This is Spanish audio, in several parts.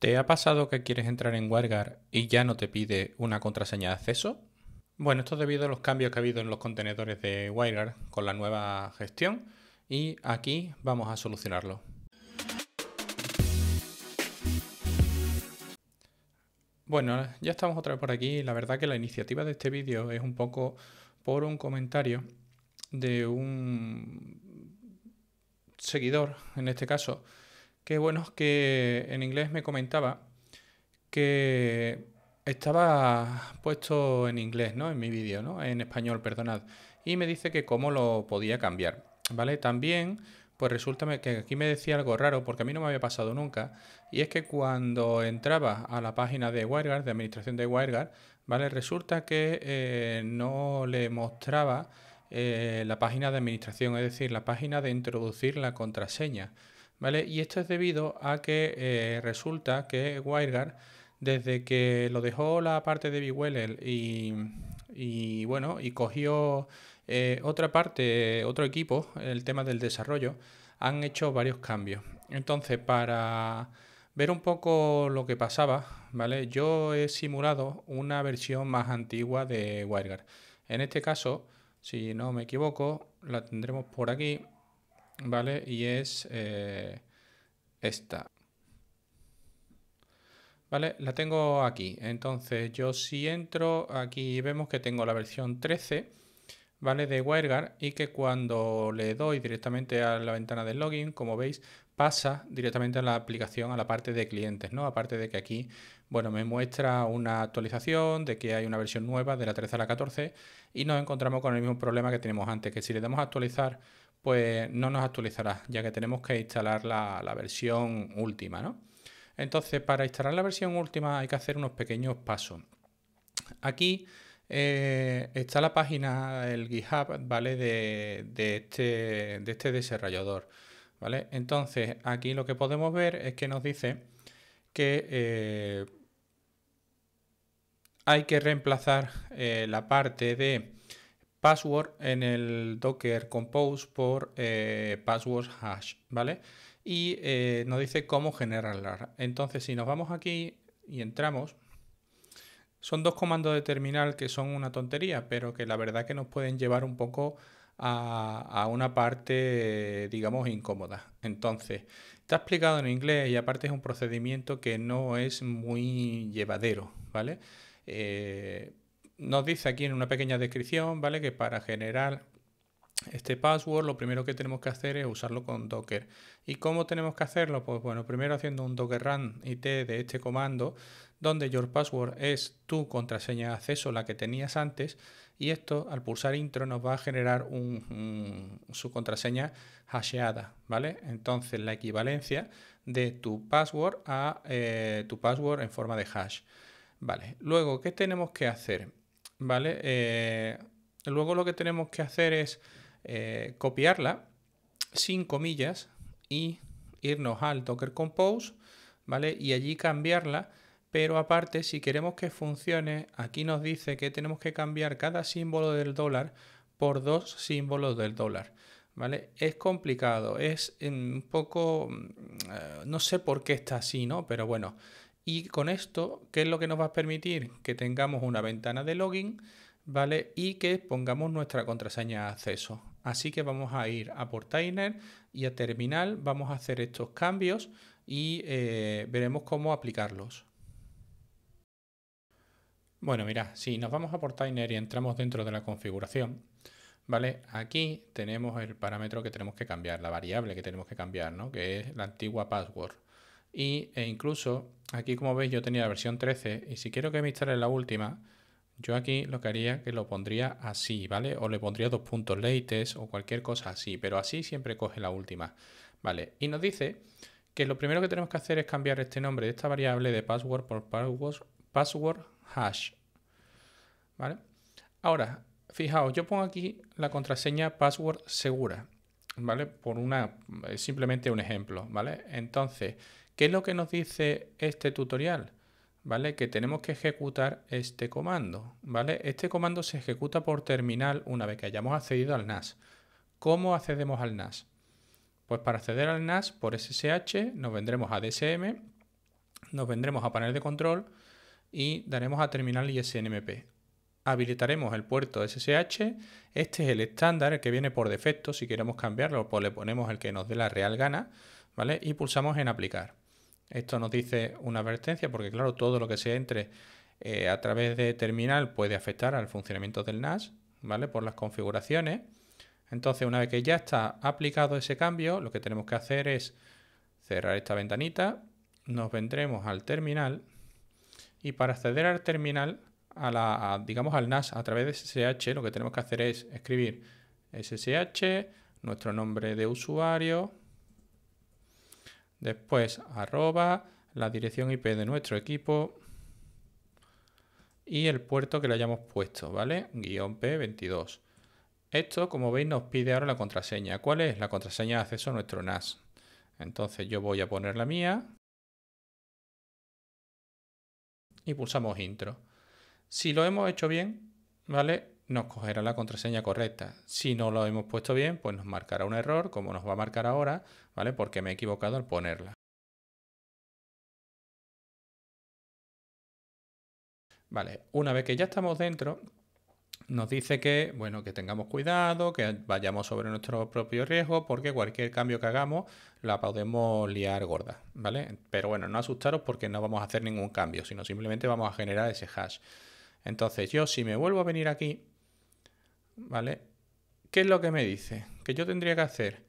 ¿Te ha pasado que quieres entrar en WireGuard y ya no te pide una contraseña de acceso? Bueno, esto es debido a los cambios que ha habido en los contenedores de WireGuard con la nueva gestión y aquí vamos a solucionarlo. Bueno, ya estamos otra vez por aquí. La verdad que la iniciativa de este vídeo es un poco por un comentario de un seguidor, en este caso, Qué bueno es que en inglés me comentaba que estaba puesto en inglés, ¿no? En mi vídeo, ¿no? En español, perdonad. Y me dice que cómo lo podía cambiar, ¿vale? También, pues resulta que aquí me decía algo raro, porque a mí no me había pasado nunca, y es que cuando entraba a la página de WireGuard, de administración de WireGuard, ¿vale? Resulta que eh, no le mostraba eh, la página de administración, es decir, la página de introducir la contraseña. Y esto es debido a que eh, resulta que WireGuard, desde que lo dejó la parte de B. y, y bueno, y cogió eh, otra parte, otro equipo, el tema del desarrollo, han hecho varios cambios. Entonces, para ver un poco lo que pasaba, ¿vale? Yo he simulado una versión más antigua de WireGuard. En este caso, si no me equivoco, la tendremos por aquí. ¿vale? Y es eh, esta. ¿Vale? La tengo aquí. Entonces yo si entro, aquí vemos que tengo la versión 13, ¿vale? De WireGuard y que cuando le doy directamente a la ventana del login, como veis, pasa directamente a la aplicación, a la parte de clientes, ¿no? Aparte de que aquí, bueno, me muestra una actualización de que hay una versión nueva de la 13 a la 14 y nos encontramos con el mismo problema que tenemos antes, que si le damos a actualizar pues no nos actualizará, ya que tenemos que instalar la, versión última, Entonces, para instalar la versión última hay que hacer unos pequeños pasos. Aquí eh, está la página, el GitHub, ¿vale? De, este, de, este, desarrollador, ¿vale? Entonces, aquí lo que podemos ver es que nos dice que eh, hay que reemplazar eh, la parte de password en el Docker Compose por eh, password hash, ¿vale? Y eh, nos dice cómo generarla. Entonces, si nos vamos aquí y entramos, son dos comandos de terminal que son una tontería, pero que la verdad que nos pueden llevar un poco a, una parte, digamos, incómoda. Entonces, está explicado en inglés y aparte es un procedimiento que no es muy llevadero, ¿vale? Eh, nos dice aquí en una pequeña descripción, ¿vale? Que para generar este password lo primero que tenemos que hacer es usarlo con Docker. ¿Y cómo tenemos que hacerlo? Pues bueno, primero haciendo un Docker run IT de este comando, donde your password es tu contraseña de acceso, la que tenías antes, y esto al pulsar intro nos va a generar su contraseña hasheada, ¿vale? Entonces la equivalencia de tu password a eh, tu password en forma de hash. Vale, luego, ¿qué tenemos que hacer? ¿vale? Eh, luego lo que tenemos que hacer es eh, copiarla sin comillas y irnos al Docker Compose, ¿vale? Y allí cambiarla, pero aparte si queremos que funcione, aquí nos dice que tenemos que cambiar cada símbolo del dólar por dos símbolos del dólar. ¿Vale? Es complicado, es un poco, mm, eh, no sé por qué está así, ¿no? Pero bueno, y con esto, ¿qué es lo que nos va a permitir? Que tengamos una ventana de login, ¿vale? Y que pongamos nuestra contraseña de acceso. Así que vamos a ir a Portainer y a Terminal, vamos a hacer estos cambios y eh, veremos cómo aplicarlos. Bueno, mira, si nos vamos a Portainer y entramos dentro de la configuración, ¿vale? Aquí tenemos el parámetro que tenemos que cambiar, la variable que tenemos que cambiar, ¿no? Que es la antigua password. Y, e incluso aquí como veis yo tenía la versión 13 y si quiero que me instale la última, yo aquí lo que haría que lo pondría así, ¿vale? O le pondría dos puntos leites o cualquier cosa así, pero así siempre coge la última, ¿vale? Y nos dice que lo primero que tenemos que hacer es cambiar este nombre de esta variable de password por password, password hash, ¿vale? Ahora, fijaos, yo pongo aquí la contraseña password segura, ¿vale? Por una, simplemente un ejemplo, ¿vale? Entonces, ¿Qué es lo que nos dice este tutorial? ¿Vale? Que tenemos que ejecutar este comando, ¿vale? Este comando se ejecuta por terminal una vez que hayamos accedido al NAS. ¿Cómo accedemos al NAS? Pues para acceder al NAS por SSH nos vendremos a DSM, nos vendremos a panel de control y daremos a terminal y SNMP. Habilitaremos el puerto SSH. Este es el estándar, el que viene por defecto. Si queremos cambiarlo, pues le ponemos el que nos dé la real gana, ¿vale? Y pulsamos en aplicar. Esto nos dice una advertencia porque, claro, todo lo que se entre eh, a través de terminal puede afectar al funcionamiento del NAS, ¿vale? Por las configuraciones. Entonces, una vez que ya está aplicado ese cambio, lo que tenemos que hacer es cerrar esta ventanita, nos vendremos al terminal y para acceder al terminal, a la, digamos al NAS a través de SSH, lo que tenemos que hacer es escribir SSH, nuestro nombre de usuario, Después arroba, la dirección IP de nuestro equipo y el puerto que le hayamos puesto, ¿vale? Guión P22. Esto, como veis, nos pide ahora la contraseña. ¿Cuál es? La contraseña de acceso a nuestro NAS. Entonces yo voy a poner la mía. Y pulsamos intro. Si lo hemos hecho bien, ¿vale? nos cogerá la contraseña correcta. Si no lo hemos puesto bien, pues nos marcará un error, como nos va a marcar ahora, ¿vale? Porque me he equivocado al ponerla. Vale, una vez que ya estamos dentro, nos dice que, bueno, que tengamos cuidado, que vayamos sobre nuestro propio riesgo, porque cualquier cambio que hagamos la podemos liar gorda, ¿vale? Pero bueno, no asustaros porque no vamos a hacer ningún cambio, sino simplemente vamos a generar ese hash. Entonces yo si me vuelvo a venir aquí, ¿vale? ¿Qué es lo que me dice? Que yo tendría que hacer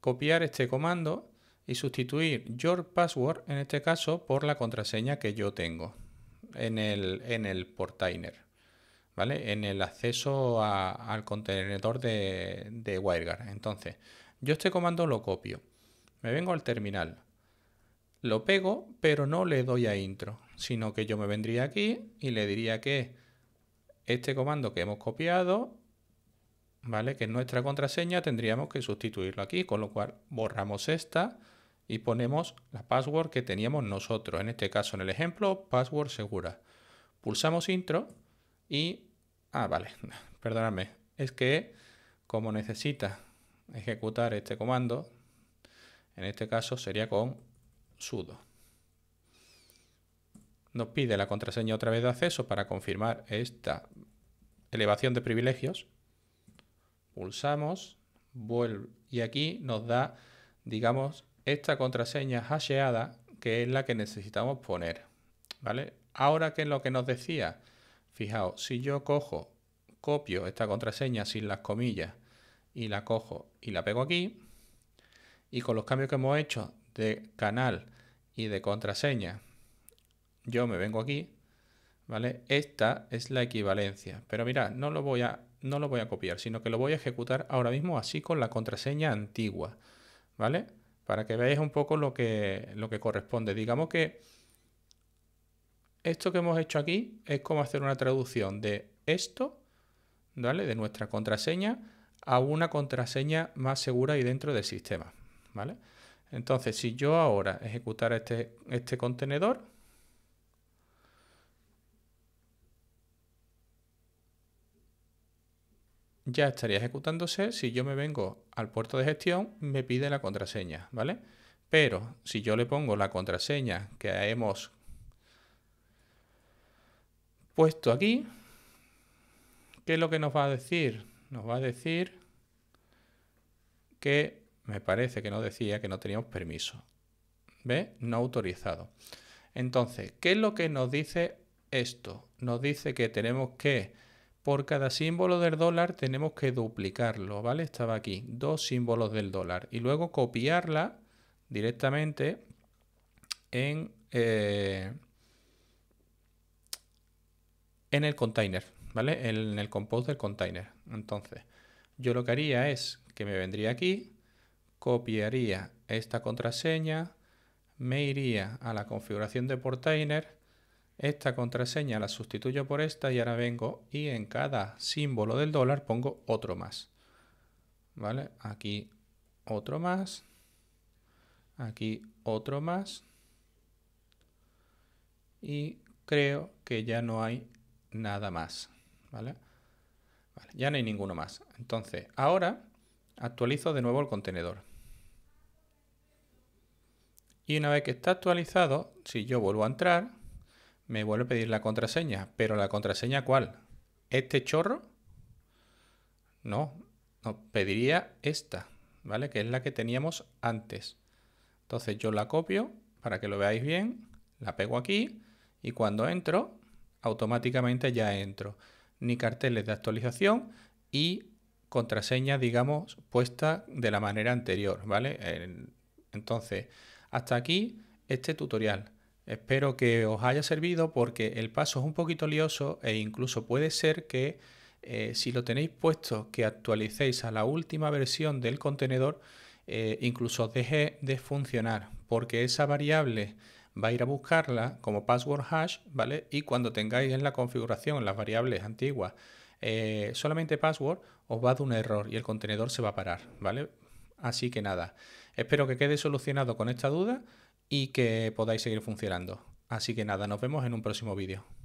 copiar este comando y sustituir your password, en este caso, por la contraseña que yo tengo en el, en el portainer, ¿vale? En el acceso al contenedor de, de WireGuard. Entonces, yo este comando lo copio, me vengo al terminal, lo pego, pero no le doy a intro, sino que yo me vendría aquí y le diría que este comando que hemos copiado ¿vale? Que nuestra contraseña, tendríamos que sustituirlo aquí, con lo cual borramos esta y ponemos la password que teníamos nosotros. En este caso, en el ejemplo, password segura. Pulsamos intro y... Ah, vale, perdóname. Es que como necesita ejecutar este comando, en este caso sería con sudo. Nos pide la contraseña otra vez de acceso para confirmar esta elevación de privilegios pulsamos, vuelve, y aquí nos da, digamos, esta contraseña hasheada, que es la que necesitamos poner, ¿vale? Ahora, ¿qué es lo que nos decía? Fijaos, si yo cojo, copio esta contraseña sin las comillas y la cojo y la pego aquí, y con los cambios que hemos hecho de canal y de contraseña, yo me vengo aquí, ¿vale? Esta es la equivalencia, pero mirad, no lo voy a, no lo voy a copiar, sino que lo voy a ejecutar ahora mismo así con la contraseña antigua, ¿vale? Para que veáis un poco lo que, lo que corresponde. Digamos que esto que hemos hecho aquí es como hacer una traducción de esto, ¿vale? De nuestra contraseña a una contraseña más segura y dentro del sistema, ¿vale? Entonces, si yo ahora ejecutara este, este contenedor, ya estaría ejecutándose. Si yo me vengo al puerto de gestión, me pide la contraseña, ¿vale? Pero si yo le pongo la contraseña que hemos puesto aquí, ¿qué es lo que nos va a decir? Nos va a decir que me parece que nos decía que no teníamos permiso. ¿Ve? No autorizado. Entonces, ¿qué es lo que nos dice esto? Nos dice que tenemos que por cada símbolo del dólar tenemos que duplicarlo, ¿vale? Estaba aquí, dos símbolos del dólar. Y luego copiarla directamente en, eh, en el container, ¿vale? En el compose del container. Entonces, yo lo que haría es que me vendría aquí, copiaría esta contraseña, me iría a la configuración de portainer esta contraseña la sustituyo por esta y ahora vengo y en cada símbolo del dólar pongo otro más. ¿Vale? Aquí otro más. Aquí otro más. Y creo que ya no hay nada más. ya no hay ninguno más. Entonces, ahora actualizo de nuevo el contenedor. Y una vez que está actualizado, si yo vuelvo a entrar, me vuelve a pedir la contraseña. ¿Pero la contraseña cuál? ¿Este chorro? No, no, pediría esta, ¿vale? Que es la que teníamos antes. Entonces yo la copio para que lo veáis bien, la pego aquí y cuando entro, automáticamente ya entro. Ni carteles de actualización y contraseña, digamos, puesta de la manera anterior, ¿vale? Entonces, hasta aquí este tutorial. Espero que os haya servido porque el paso es un poquito lioso e incluso puede ser que eh, si lo tenéis puesto que actualicéis a la última versión del contenedor, eh, incluso deje de funcionar porque esa variable va a ir a buscarla como password hash, ¿vale? Y cuando tengáis en la configuración las variables antiguas eh, solamente password, os va a dar un error y el contenedor se va a parar, ¿vale? Así que nada, espero que quede solucionado con esta duda y que podáis seguir funcionando. Así que nada, nos vemos en un próximo vídeo.